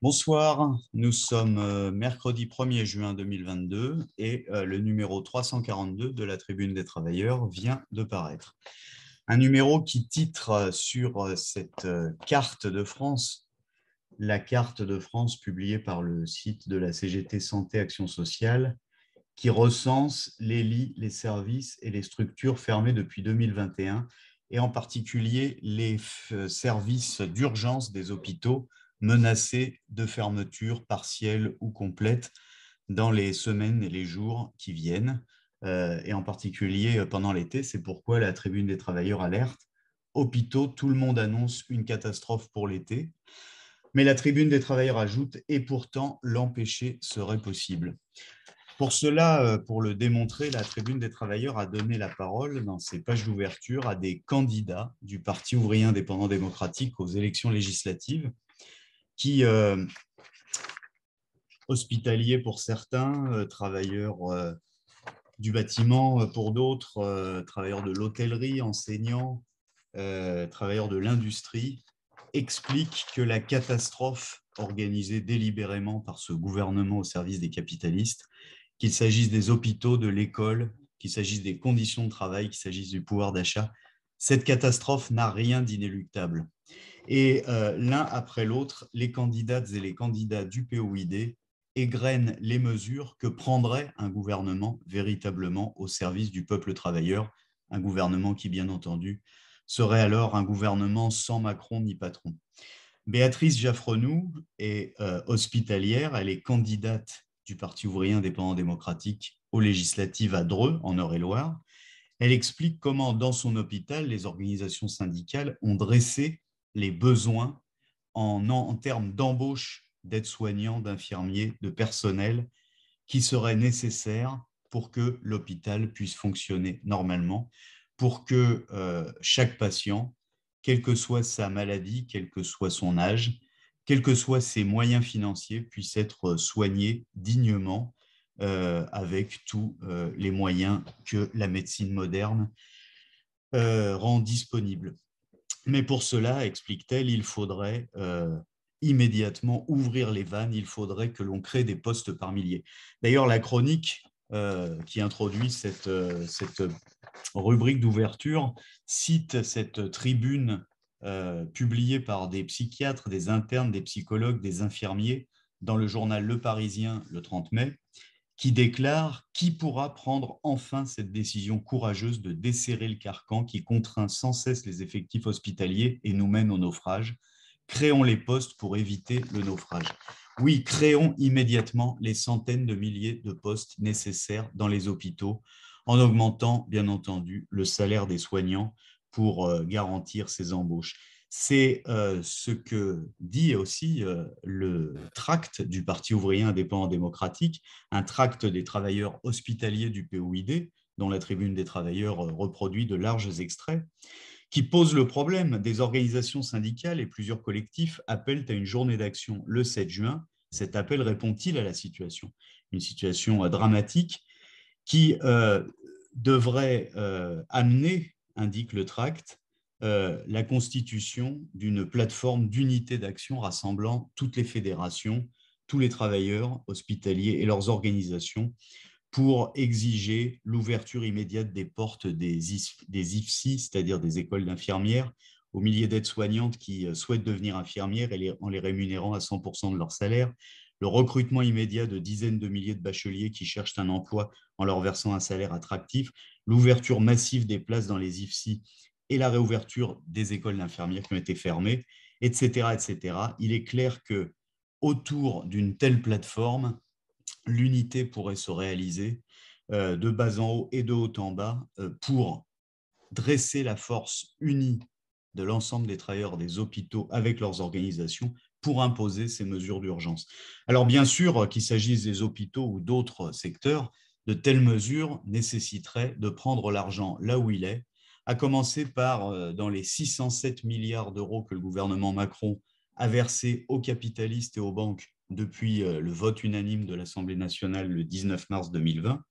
Bonsoir, nous sommes euh, mercredi 1er juin 2022 et euh, le numéro 342 de la Tribune des Travailleurs vient de paraître. Un numéro qui titre euh, sur cette carte de France, la carte de France publiée par le site de la CGT Santé Action Sociale, qui recense les lits, les services et les structures fermées depuis 2021 et en particulier les services d'urgence des hôpitaux menacée de fermeture partielle ou complète dans les semaines et les jours qui viennent, euh, et en particulier euh, pendant l'été. C'est pourquoi la Tribune des travailleurs alerte. Hôpitaux, tout le monde annonce une catastrophe pour l'été. Mais la Tribune des travailleurs ajoute, et pourtant l'empêcher serait possible. Pour cela, euh, pour le démontrer, la Tribune des travailleurs a donné la parole dans ses pages d'ouverture à des candidats du Parti ouvrier indépendant démocratique aux élections législatives qui, hospitalier euh, hospitaliers pour certains, euh, travailleurs euh, du bâtiment pour d'autres, travailleurs de l'hôtellerie, enseignants, travailleurs de l'industrie, explique que la catastrophe organisée délibérément par ce gouvernement au service des capitalistes, qu'il s'agisse des hôpitaux, de l'école, qu'il s'agisse des conditions de travail, qu'il s'agisse du pouvoir d'achat, cette catastrophe n'a rien d'inéluctable. Et euh, l'un après l'autre, les candidates et les candidats du POID égrènent les mesures que prendrait un gouvernement véritablement au service du peuple travailleur, un gouvernement qui, bien entendu, serait alors un gouvernement sans Macron ni patron. Béatrice Jaffrenou est euh, hospitalière, elle est candidate du Parti ouvrier indépendant démocratique aux législatives à Dreux, en Eure-et-Loire. Elle explique comment, dans son hôpital, les organisations syndicales ont dressé les besoins en, termes d'embauche d'aides-soignants, d'infirmiers, de personnel qui seraient nécessaires pour que l'hôpital puisse fonctionner normalement, pour que euh, chaque patient, quelle que soit sa maladie, quel que soit son âge, quels que soient ses moyens financiers, puisse être euh, soigné dignement euh, avec tous les moyens que la médecine moderne rend disponibles. Mais pour cela, explique-t-elle, il faudrait euh, immédiatement ouvrir les vannes, il faudrait que l'on crée des postes par milliers. D'ailleurs, la chronique euh, qui introduit euh, cette, rubrique d'ouverture cite cette tribune publiée par des psychiatres, des internes, des psychologues, des infirmiers dans le journal Le Parisien le 30 mai, qui déclare Qui pourra prendre enfin cette décision courageuse de desserrer le carcan qui contraint sans cesse les effectifs hospitaliers et nous mène au naufrage Créons les postes pour éviter le naufrage. Oui, créons immédiatement les centaines de milliers de postes nécessaires dans les hôpitaux en augmentant, bien entendu, le salaire des soignants pour euh, garantir ces embauches. C'est euh, ce que dit aussi euh, le tract du Parti ouvrier indépendant démocratique, un tract des travailleurs hospitaliers du POID, dont la Tribune des travailleurs euh, reproduit de larges extraits, qui pose le problème des organisations syndicales et plusieurs collectifs appellent à une journée d'action le 7 juin. Cet appel répond-il à la situation Une situation dramatique qui devrait amener, indique le tract, euh, la constitution d'une plateforme d'unité d'action rassemblant toutes les fédérations, tous les travailleurs hospitaliers et leurs organisations pour exiger l'ouverture immédiate des portes des, IFSI, c'est-à-dire des écoles d'infirmières, aux milliers d'aides-soignantes qui euh, souhaitent devenir infirmières et en les rémunérant à 100% de leur salaire, le recrutement immédiat de dizaines de milliers de bacheliers qui cherchent un emploi en leur versant un salaire attractif, l'ouverture massive des places dans les IFSI et la réouverture des écoles d'infirmières qui ont été fermées, etc., etc. Il est clair que autour d'une telle plateforme, l'unité pourrait se réaliser euh, de bas en haut et de haut en bas euh, pour dresser la force unie de l'ensemble des travailleurs des hôpitaux avec leurs organisations pour imposer ces mesures d'urgence. Alors bien sûr, qu'il s'agisse des hôpitaux ou d'autres secteurs, de telles mesures nécessiteraient de prendre l'argent là où il est à commencer par euh, dans les 607 milliards d'euros que le gouvernement Macron a versés aux capitalistes et aux banques depuis euh, le vote unanime de l'Assemblée nationale le 19 mars 2020,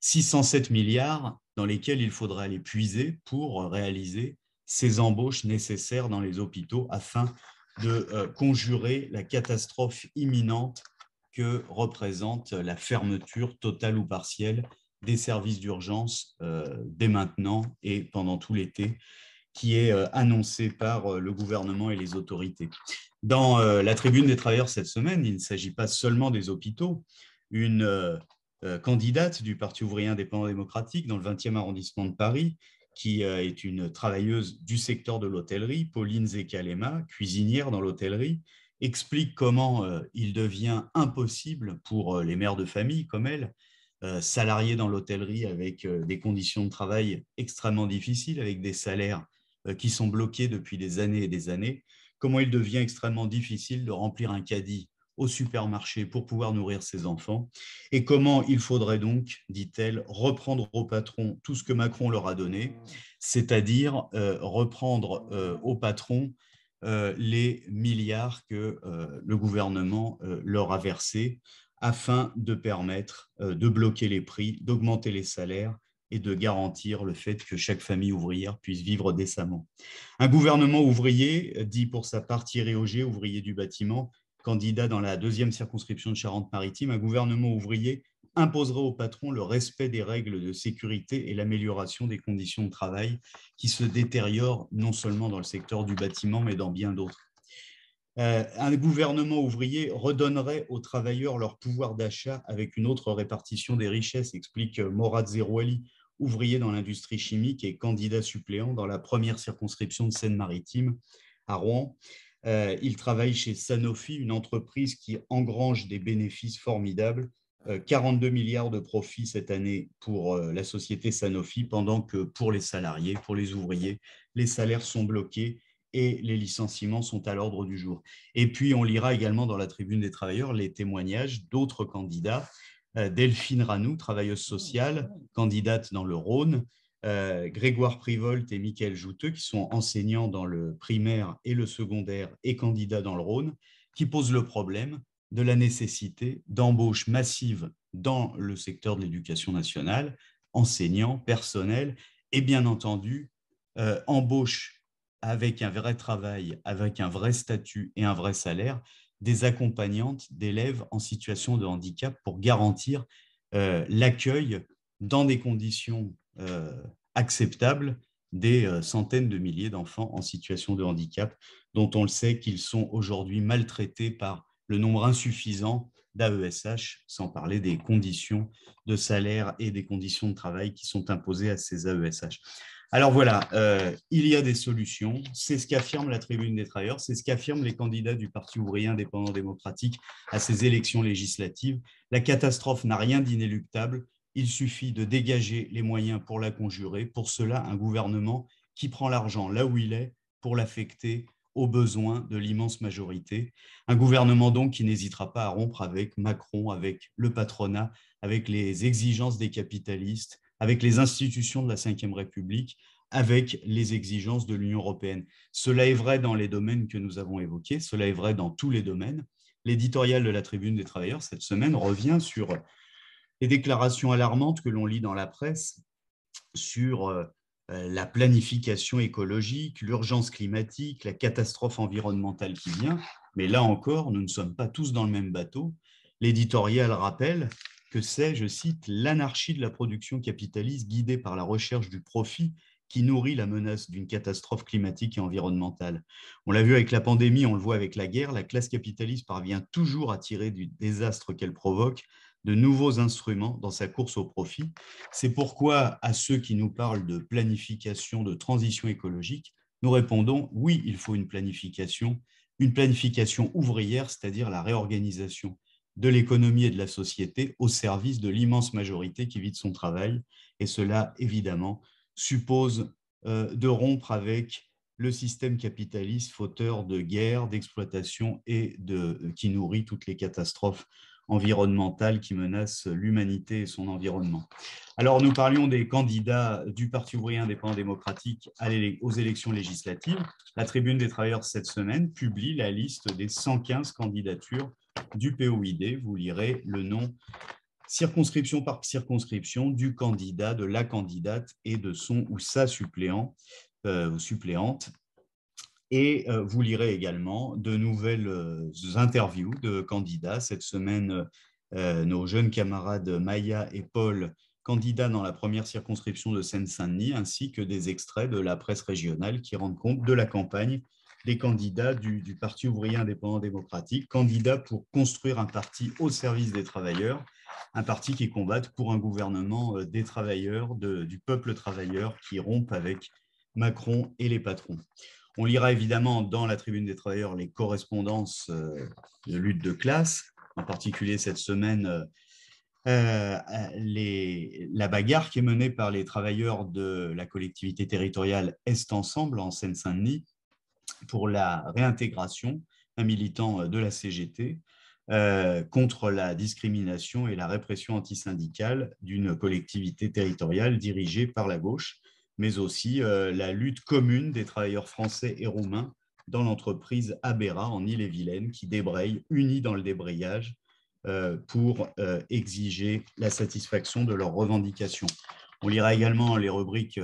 607 milliards dans lesquels il faudra aller puiser pour réaliser ces embauches nécessaires dans les hôpitaux afin de euh, conjurer la catastrophe imminente que représente la fermeture totale ou partielle des services d'urgence euh, dès maintenant et pendant tout l'été, qui est euh, annoncé par euh, le gouvernement et les autorités. Dans la tribune des travailleurs cette semaine, il ne s'agit pas seulement des hôpitaux. Une candidate du Parti ouvrier indépendant démocratique dans le 20e arrondissement de Paris, qui est une travailleuse du secteur de l'hôtellerie, Pauline Zekalema, cuisinière dans l'hôtellerie, explique comment il devient impossible pour les mères de famille comme elle euh, salariés dans l'hôtellerie avec euh, des conditions de travail extrêmement difficiles, avec des salaires euh, qui sont bloqués depuis des années et des années, comment il devient extrêmement difficile de remplir un caddie au supermarché pour pouvoir nourrir ses enfants, et comment il faudrait donc, dit-elle, reprendre au patron tout ce que Macron leur a donné, c'est-à-dire reprendre au patron les milliards que le gouvernement leur a versés afin de permettre euh, de bloquer les prix, d'augmenter les salaires et de garantir le fait que chaque famille ouvrière puisse vivre décemment. Un gouvernement ouvrier, euh, dit pour sa part Thierry Auger, ouvrier du bâtiment, candidat dans la deuxième circonscription de Charente-Maritime, un gouvernement ouvrier imposerait au patron le respect des règles de sécurité et l'amélioration des conditions de travail qui se détériorent non seulement dans le secteur du bâtiment, mais dans bien d'autres. Euh, un gouvernement ouvrier redonnerait aux travailleurs leur pouvoir d'achat avec une autre répartition des richesses, explique euh, Morad Zerouali, ouvrier dans l'industrie chimique et candidat suppléant dans la première circonscription de Seine-Maritime à Rouen. Euh, il travaille chez Sanofi, une entreprise qui engrange des bénéfices formidables. 42 milliards de profits cette année pour la société Sanofi, pendant que pour les salariés, pour les ouvriers, les salaires sont bloqués et les licenciements sont à l'ordre du jour. Et puis, on lira également dans la tribune des travailleurs les témoignages d'autres candidats. Euh, Delphine Ranou, travailleuse sociale, candidate dans le Rhône, euh, Grégoire Privolte et Michael Jouteux, qui sont enseignants dans le primaire et le secondaire et candidats dans le Rhône, qui posent le problème de la nécessité d'embauches massives dans le secteur de l'éducation nationale, enseignants, personnel, et bien entendu, euh, embauches, avec un vrai travail, avec un vrai statut et un vrai salaire, des accompagnantes d'élèves en situation de handicap pour garantir euh, l'accueil dans des conditions euh, acceptables des euh, centaines de milliers d'enfants en situation de handicap, dont on le sait qu'ils sont aujourd'hui maltraités par le nombre insuffisant d'AESH, sans parler des conditions de salaire et des conditions de travail qui sont imposées à ces AESH. Alors voilà, euh, il y a des solutions. C'est ce qu'affirme la tribune des travailleurs, c'est ce qu'affirment les candidats du Parti ouvrier indépendant démocratique à ces élections législatives. La catastrophe n'a rien d'inéluctable. Il suffit de dégager les moyens pour la conjurer. Pour cela, un gouvernement qui prend l'argent là où il est pour l'affecter aux besoins de l'immense majorité. Un gouvernement donc qui n'hésitera pas à rompre avec Macron, avec le patronat, avec les exigences des capitalistes, avec les institutions de la Ve République, avec les exigences de l'Union européenne. Cela est vrai dans les domaines que nous avons évoqués, cela est vrai dans tous les domaines. L'éditorial de la Tribune des travailleurs cette semaine revient sur les déclarations alarmantes que l'on lit dans la presse sur euh, euh, la planification écologique, l'urgence climatique, la catastrophe environnementale qui vient. Mais là encore, nous ne sommes pas tous dans le même bateau. L'éditorial rappelle que c'est, je cite, l'anarchie de la production capitaliste guidée par la recherche du profit qui nourrit la menace d'une catastrophe climatique et environnementale. On l'a vu avec la pandémie, on le voit avec la guerre, la classe capitaliste parvient toujours à tirer du désastre qu'elle provoque de nouveaux instruments dans sa course au profit. C'est pourquoi à ceux qui nous parlent de planification, de transition écologique, nous répondons oui, il faut une planification, une planification ouvrière, c'est-à-dire la réorganisation de l'économie et de la société au service de l'immense majorité qui vit de son travail, et cela évidemment suppose euh, de rompre avec le système capitaliste fauteur de guerre, d'exploitation et de, euh, qui nourrit toutes les catastrophes environnementales qui menacent l'humanité et son environnement. Alors nous parlions des candidats du Parti ouvrier indépendant démocratique aux élections législatives. La Tribune des travailleurs cette semaine publie la liste des 115 candidatures du POID. Vous lirez le nom circonscription par circonscription, du candidat, de la candidate et de son ou sa suppléant euh, suppléante. Et euh, vous lirez également de nouvelles euh, interviews de candidats. Cette semaine, nos jeunes camarades Maya et Paul candidats dans la première circonscription de Seine-Saint-Denis, ainsi que des extraits de la presse régionale qui rendent compte de la campagne des candidats du, du Parti ouvrier indépendant démocratique, candidats pour construire un parti au service des travailleurs, un parti qui combatte pour un gouvernement euh, des travailleurs, du peuple travailleur qui rompe avec Macron et les patrons. On lira évidemment dans la tribune des travailleurs les correspondances euh, de lutte de classe, en particulier cette semaine euh, la bagarre qui est menée par les travailleurs de la collectivité territoriale Est Ensemble en Seine-Saint-Denis pour la réintégration d'un militant de la CGT euh, contre la discrimination et la répression antisyndicale d'une collectivité territoriale dirigée par la gauche, mais aussi euh, la lutte commune des travailleurs français et roumains dans l'entreprise Abera en Ille-et-Vilaine, qui débraye, unis dans le débrayage, euh, pour exiger la satisfaction de leurs revendications. On lira également les rubriques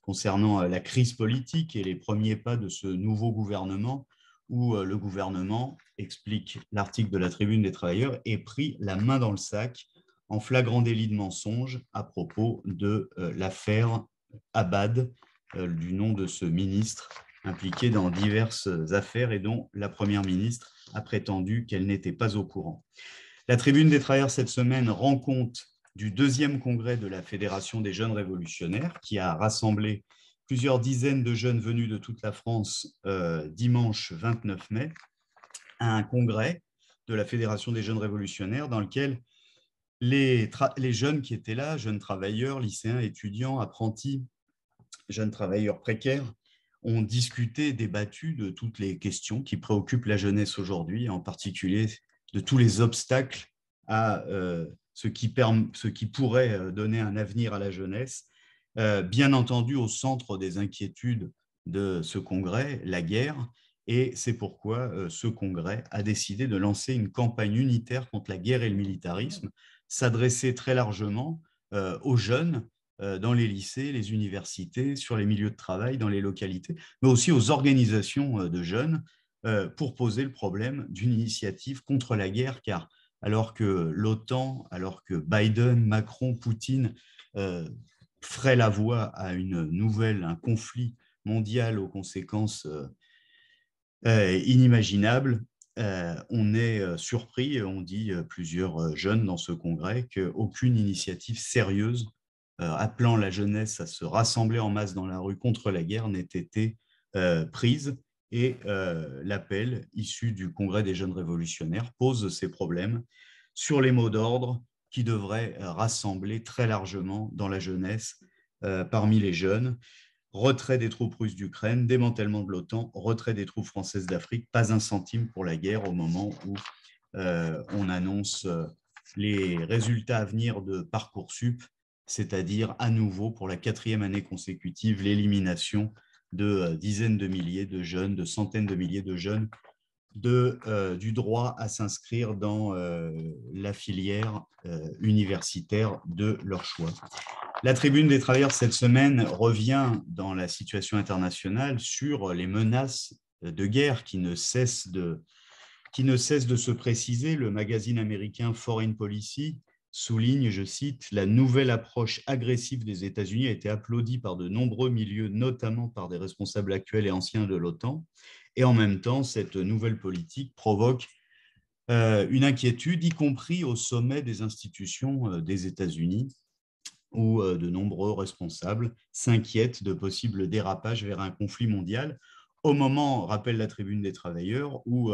concernant la crise politique et les premiers pas de ce nouveau gouvernement, où euh, le gouvernement, explique l'article de la Tribune des Travailleurs, et prit la main dans le sac en flagrant délit de mensonge à propos de euh, l'affaire Abad, euh, du nom de ce ministre impliqué dans diverses affaires et dont la Première ministre a prétendu qu'elle n'était pas au courant. La Tribune des Travailleurs cette semaine rend compte du deuxième congrès de la Fédération des jeunes révolutionnaires qui a rassemblé plusieurs dizaines de jeunes venus de toute la France euh, dimanche 29 mai à un congrès de la Fédération des jeunes révolutionnaires dans lequel les, jeunes qui étaient là, jeunes travailleurs, lycéens, étudiants, apprentis, jeunes travailleurs précaires, ont discuté, débattu de toutes les questions qui préoccupent la jeunesse aujourd'hui, en particulier de tous les obstacles à euh, ce qui pourrait euh, donner un avenir à la jeunesse euh, bien entendu, au centre des inquiétudes de ce congrès, la guerre, et c'est pourquoi euh, ce congrès a décidé de lancer une campagne unitaire contre la guerre et le militarisme, s'adresser très largement euh, aux jeunes dans les lycées, les universités, sur les milieux de travail, dans les localités, mais aussi aux organisations de jeunes pour poser le problème d'une initiative contre la guerre, car alors que l'OTAN, alors que Biden, Macron, Poutine ferait la voie à une nouvelle, un conflit mondial aux conséquences euh, euh, inimaginables, euh, on est surpris, on dit plusieurs jeunes dans ce congrès, qu'aucune initiative sérieuse appelant la jeunesse à se rassembler en masse dans la rue contre la guerre n'ait été prise. Et l'appel issu du Congrès des jeunes révolutionnaires pose ces problèmes sur les mots d'ordre, qui devrait euh, rassembler très largement dans la jeunesse euh, parmi les jeunes. Retrait des troupes russes d'Ukraine, démantèlement de l'OTAN, retrait des troupes françaises d'Afrique, pas un centime pour la guerre au moment où euh, on annonce les résultats à venir de Parcoursup, c'est-à-dire à nouveau pour la quatrième année consécutive l'élimination de dizaines de milliers de jeunes, de centaines de milliers de jeunes de, euh, du droit à s'inscrire dans euh, la filière euh, universitaire de leur choix. La tribune des travailleurs cette semaine revient dans la situation internationale sur les menaces de guerre qui ne cessent de, qui ne cessent de se préciser. Le magazine américain Foreign Policy souligne, je cite, La nouvelle approche agressive des États-Unis a été applaudie par de nombreux milieux, notamment par des responsables actuels et anciens de l'OTAN. Et en même temps, cette nouvelle politique provoque euh, une inquiétude, y compris au sommet des institutions euh, des États-Unis, où euh, de nombreux responsables s'inquiètent de possibles dérapages vers un conflit mondial, au moment, rappelle la tribune des travailleurs, où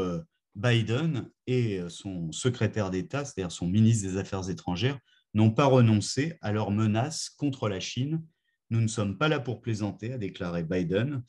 Biden et son secrétaire d'État, c'est-à-dire son ministre des Affaires étrangères, n'ont pas renoncé à leurs menaces contre la Chine. Nous ne sommes pas là pour plaisanter, a déclaré Biden.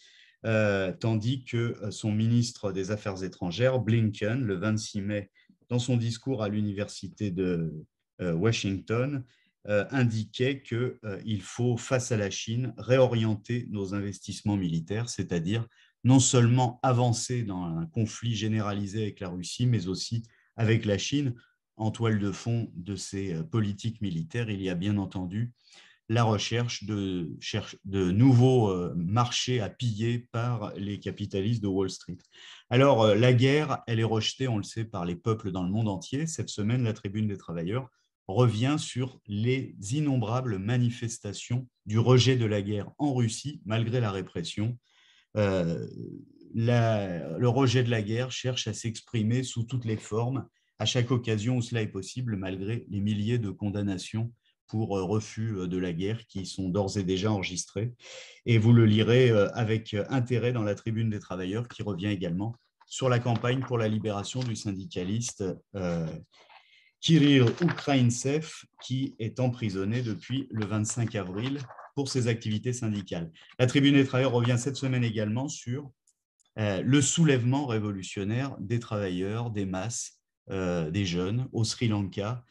Euh, tandis que euh, son ministre des Affaires étrangères, Blinken, le 26 mai, dans son discours à l'Université de euh, Washington, indiquait qu'il faut, face à la Chine, réorienter nos investissements militaires, c'est-à-dire non seulement avancer dans un conflit généralisé avec la Russie, mais aussi avec la Chine. En toile de fond de ses politiques militaires, il y a bien entendu la recherche de, nouveaux euh, marchés à piller par les capitalistes de Wall Street. Alors, euh, la guerre, elle est rejetée, on le sait, par les peuples dans le monde entier. Cette semaine, la Tribune des Travailleurs revient sur les innombrables manifestations du rejet de la guerre en Russie, malgré la répression. Euh, le rejet de la guerre cherche à s'exprimer sous toutes les formes, à chaque occasion où cela est possible, malgré les milliers de condamnations pour euh, refus euh, de la guerre qui sont d'ores et déjà enregistrés. Et vous le lirez euh, avec intérêt dans la tribune des travailleurs qui revient également sur la campagne pour la libération du syndicaliste Kirill Ukrainsev qui est emprisonné depuis le 25 avril pour ses activités syndicales. La tribune des travailleurs revient cette semaine également sur le soulèvement révolutionnaire des travailleurs, des masses, des jeunes au Sri Lanka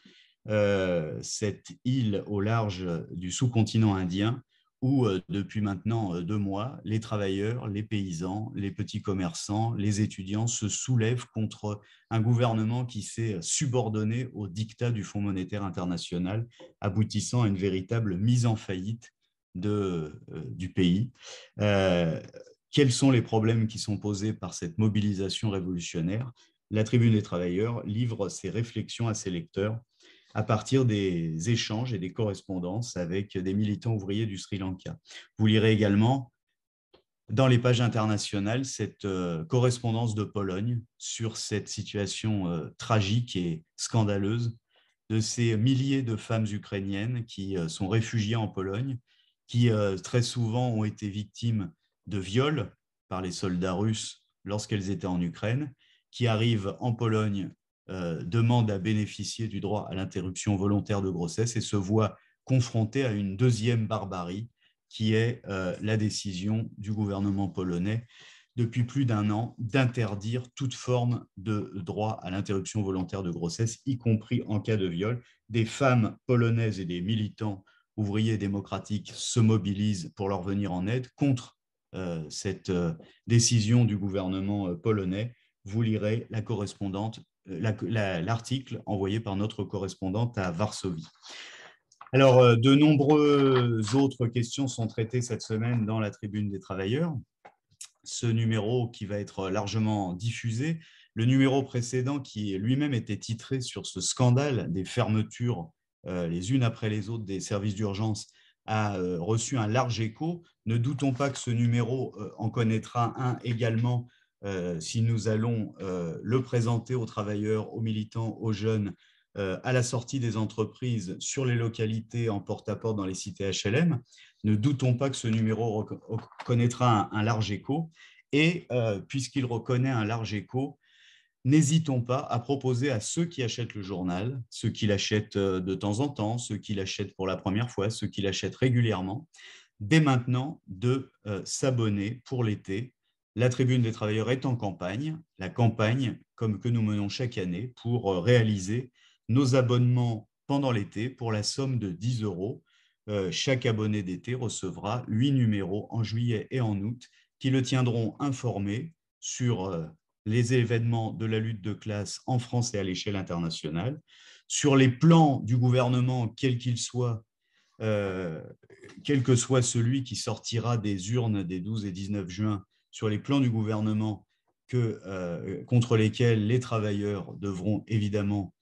euh, cette île au large du sous-continent indien où euh, depuis maintenant euh, deux mois, les travailleurs, les paysans, les petits commerçants, les étudiants se soulèvent contre un gouvernement qui s'est subordonné au dictat du Fonds monétaire international, aboutissant à une véritable mise en faillite du pays. quels sont les problèmes qui sont posés par cette mobilisation révolutionnaire La Tribune des travailleurs livre ses réflexions à ses lecteurs à partir des échanges et des correspondances avec des militants ouvriers du Sri Lanka. Vous lirez également dans les pages internationales cette euh, correspondance de Pologne sur cette situation euh, tragique et scandaleuse de ces milliers de femmes ukrainiennes qui euh, sont réfugiées en Pologne, qui très souvent ont été victimes de viols par les soldats russes lorsqu'elles étaient en Ukraine, qui arrivent en Pologne euh, demande à bénéficier du droit à l'interruption volontaire de grossesse et se voit confrontée à une deuxième barbarie qui est euh, la décision du gouvernement polonais depuis plus d'un an d'interdire toute forme de droit à l'interruption volontaire de grossesse, y compris en cas de viol. Des femmes polonaises et des militants ouvriers démocratiques se mobilisent pour leur venir en aide contre euh, cette décision du gouvernement polonais. Vous lirez la correspondante l'article envoyé par notre correspondante à Varsovie. Alors, euh, de nombreuses autres questions sont traitées cette semaine dans la tribune des travailleurs. Ce numéro qui va être largement diffusé, le numéro précédent qui lui-même était titré sur ce scandale des fermetures euh, les unes après les autres des services d'urgence, a euh, reçu un large écho. Ne doutons pas que ce numéro en connaîtra un également euh, si nous allons euh, le présenter aux travailleurs, aux militants, aux jeunes, euh, à la sortie des entreprises sur les localités en porte-à-porte dans les cités HLM. Ne doutons pas que ce numéro connaîtra un, large écho. Et puisqu'il reconnaît un large écho, n'hésitons pas à proposer à ceux qui achètent le journal, ceux qui l'achètent de temps en temps, ceux qui l'achètent pour la première fois, ceux qui l'achètent régulièrement, dès maintenant de s'abonner pour l'été la tribune des travailleurs est en campagne, la campagne comme que nous menons chaque année pour euh, réaliser nos abonnements pendant l'été pour la somme de 10 euros. Euh, chaque abonné d'été recevra 8 numéros en juillet et en août qui le tiendront informé sur euh, les événements de la lutte de classe en France et à l'échelle internationale, sur les plans du gouvernement, quel qu'il soit, quel que soit celui qui sortira des urnes des 12 et 19 juin sur les plans du gouvernement euh, contre lesquels les travailleurs devront évidemment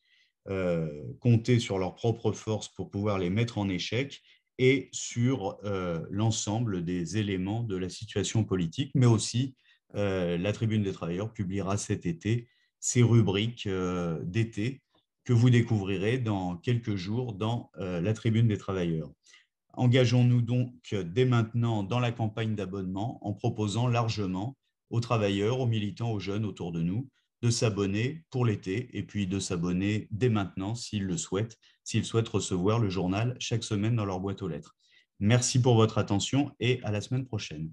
euh, compter sur leurs propres forces pour pouvoir les mettre en échec et sur euh, l'ensemble des éléments de la situation politique, mais aussi la Tribune des travailleurs publiera cet été ses rubriques d'été que vous découvrirez dans quelques jours dans la Tribune des travailleurs. Engageons-nous donc dès maintenant dans la campagne d'abonnement en proposant largement aux travailleurs, aux militants, aux jeunes autour de nous de s'abonner pour l'été et puis de s'abonner dès maintenant s'ils le souhaitent, s'ils souhaitent recevoir le journal chaque semaine dans leur boîte aux lettres. Merci pour votre attention et à la semaine prochaine.